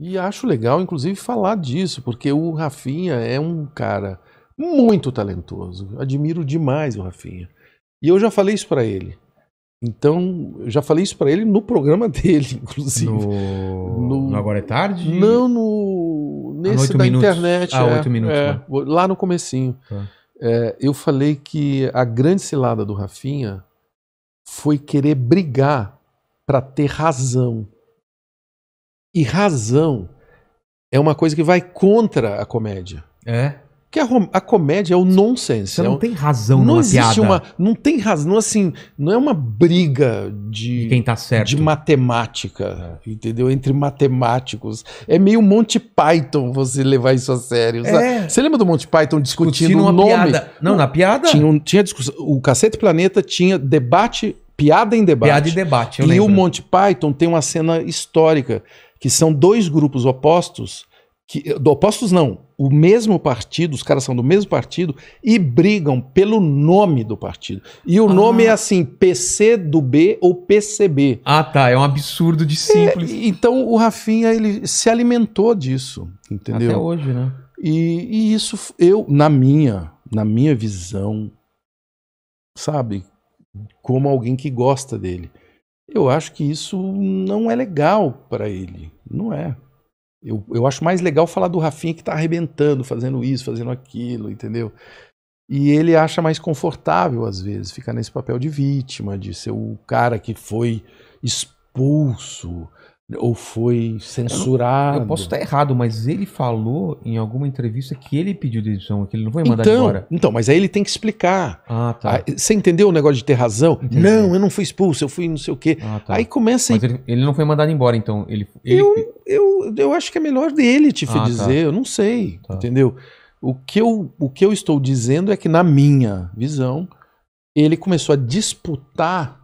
E acho legal, inclusive, falar disso, porque o Rafinha é um cara muito talentoso. Admiro demais o Rafinha. E eu já falei isso para ele. Então, eu já falei isso para ele no programa dele, inclusive. No... no... no Agora é Tarde? Não, no... Ah, nesse da minutos. internet. Ah, é. oito minutos. É, né? Lá no comecinho. Tá. É, eu falei que a grande cilada do Rafinha foi querer brigar para ter razão. E razão é uma coisa que vai contra a comédia. É. Porque a, a comédia é o nonsense. Você é não é um, tem razão não existe piada. uma Não tem razão, é assim, não é uma briga de, de quem tá certo. de matemática, é. entendeu? Entre matemáticos. É meio Monty Python você levar isso a sério. É. Você lembra do Monty Python discutindo, discutindo o nome? Piada. Não, na piada? Tinha, um, tinha discussão. O Cacete Planeta tinha debate, piada em debate. Piada em debate, E lembro. o Monty Python tem uma cena histórica que são dois grupos opostos, que, opostos não, o mesmo partido, os caras são do mesmo partido e brigam pelo nome do partido. E o ah. nome é assim, PC do B ou PCB. Ah, tá, é um absurdo de é, simples. É, então o Rafinha ele se alimentou disso, entendeu? Até hoje, né? E, e isso eu na minha, na minha visão, sabe, como alguém que gosta dele. Eu acho que isso não é legal para ele. Não é. Eu, eu acho mais legal falar do Rafinha que está arrebentando, fazendo isso, fazendo aquilo, entendeu? E ele acha mais confortável, às vezes, ficar nesse papel de vítima, de ser o cara que foi expulso, ou foi censurado. Eu, posso estar errado, mas ele falou em alguma entrevista que ele pediu demissão, que ele não foi mandar então, embora. Então, mas aí ele tem que explicar. Ah, tá. Ah, você entendeu o negócio de ter razão? Entendi. Não, eu não fui expulso, eu fui não sei o quê. Ah, tá. Aí começa. Mas ele, ele, não foi mandado embora, então. Ele, ele... Eu, eu, eu acho que é melhor dele te ah, tá. dizer, tá. eu não sei, tá. entendeu? O que, eu, o que eu estou dizendo é que, na minha visão, ele começou a disputar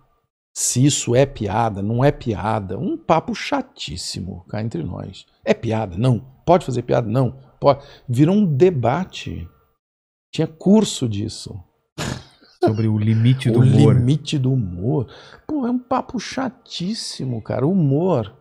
se isso é piada, não é piada. Um papo chatíssimo cá entre nós. É piada? Não. Pode fazer piada? Não. Pode. Virou um debate. Tinha curso disso. Sobre o limite do o humor. O limite do humor. Pô, é um papo chatíssimo, cara. Humor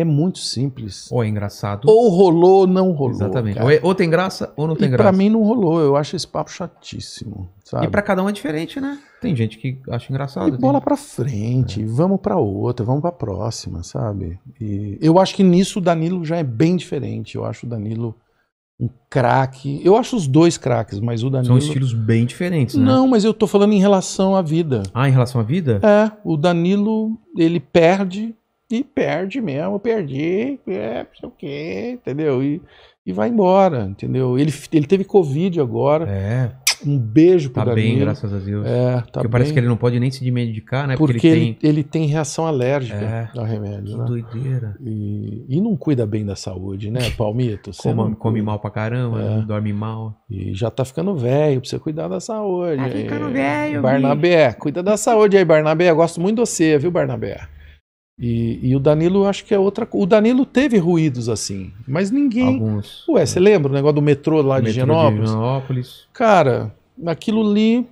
é muito simples. Ou é engraçado. Ou rolou ou não rolou. Exatamente. Ou, é, ou, tem graça ou não tem e graça. Pra mim não rolou. Eu acho esse papo chatíssimo. Sabe? E pra cada um é diferente, né? Tem gente que acha engraçado. E bola pra frente. É. Vamos pra outra. Vamos pra próxima, sabe? E eu acho que nisso o Danilo já é bem diferente. Eu acho o Danilo um craque. Eu acho os dois craques, mas o Danilo. São estilos bem diferentes, né? Não, mas eu tô falando em relação à vida. Ah, em relação à vida? É. O Danilo, ele perde e perde mesmo, perdi, é, não sei o quê, entendeu? E, e vai embora, entendeu? Ele, ele teve Covid agora. É. Um beijo pro tá Danilo. bem, graças a Deus. É, tá parece que ele não pode nem se medicar, né? Porque, Porque ele, tem... ele, tem... reação alérgica é, ao remédio. Que né? doideira. E, e, não cuida bem da saúde, né, Palmito? Você Come mal pra caramba, é. dorme mal. E já tá ficando velho, precisa cuidar da saúde. Tá ficando velho. Barnabé, bicho. cuida da saúde aí, Barnabé. Eu gosto muito de você, viu, Barnabé? E, e, o Danilo, acho que é outra O Danilo teve ruídos assim, mas ninguém. Alguns. Ué, é. você é. lembra o negócio do metrô lá o de, metrô Genópolis? de Genópolis? Cara, aquilo ali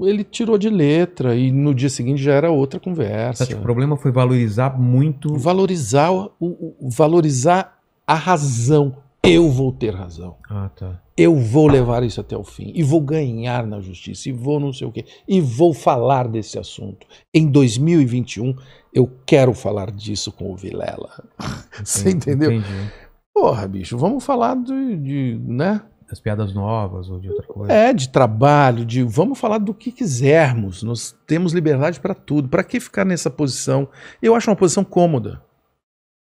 ele tirou de letra e no dia seguinte já era outra conversa. Acho que o problema foi valorizar muito. Valorizar, o, o, valorizar a razão, eu vou ter razão. Ah, tá. Eu vou levar isso até o fim e vou ganhar na justiça e vou não sei o quê e vou falar desse assunto. Em 2021 eu quero falar disso com o Vilela. Entendi, Você entendeu? Entendi. Porra, bicho, vamos falar de, de né? das piadas novas ou de outra coisa. É, de trabalho, de vamos falar do que quisermos. Nós temos liberdade para tudo. Para que ficar nessa posição? Eu acho uma posição cômoda.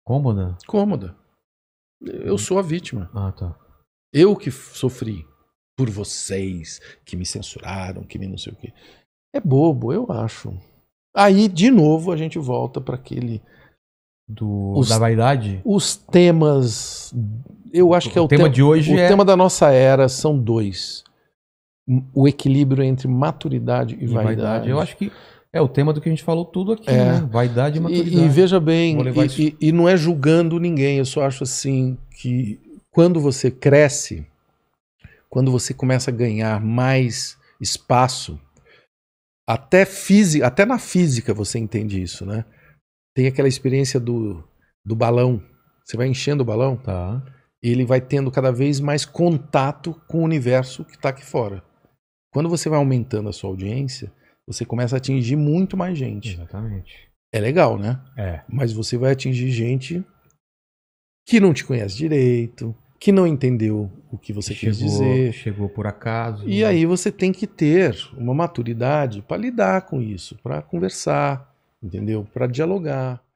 Cômoda? Cômoda. Eu sou a vítima. Ah, tá. Eu que sofri por vocês que me censuraram, que me não sei o quê. É bobo, eu acho. Aí, de novo, a gente volta para aquele. Do, os, da vaidade? Os temas. Eu acho o, que é o, tema, tema de hoje. O é... tema da nossa era são dois: o equilíbrio entre maturidade e, e vaidade. vaidade. Eu acho que é o tema do que a gente falou tudo aqui, é. né? Vaidade e maturidade. E, e veja bem, e, e, e não é julgando ninguém, eu só acho assim que quando você cresce, quando você começa a ganhar mais espaço, até, física, até na física você entende isso, né? Tem aquela experiência do, do balão. Você vai enchendo o balão, tá. ele vai tendo cada vez mais contato com o universo que está aqui fora. Quando você vai aumentando a sua audiência, você começa a atingir muito mais gente. Exatamente. É legal, né? É. Mas você vai atingir gente que não te conhece direito, que não entendeu o que você chegou, quis dizer. Chegou por acaso. E né? aí você tem que ter uma maturidade para lidar com isso, para conversar, entendeu? Para dialogar.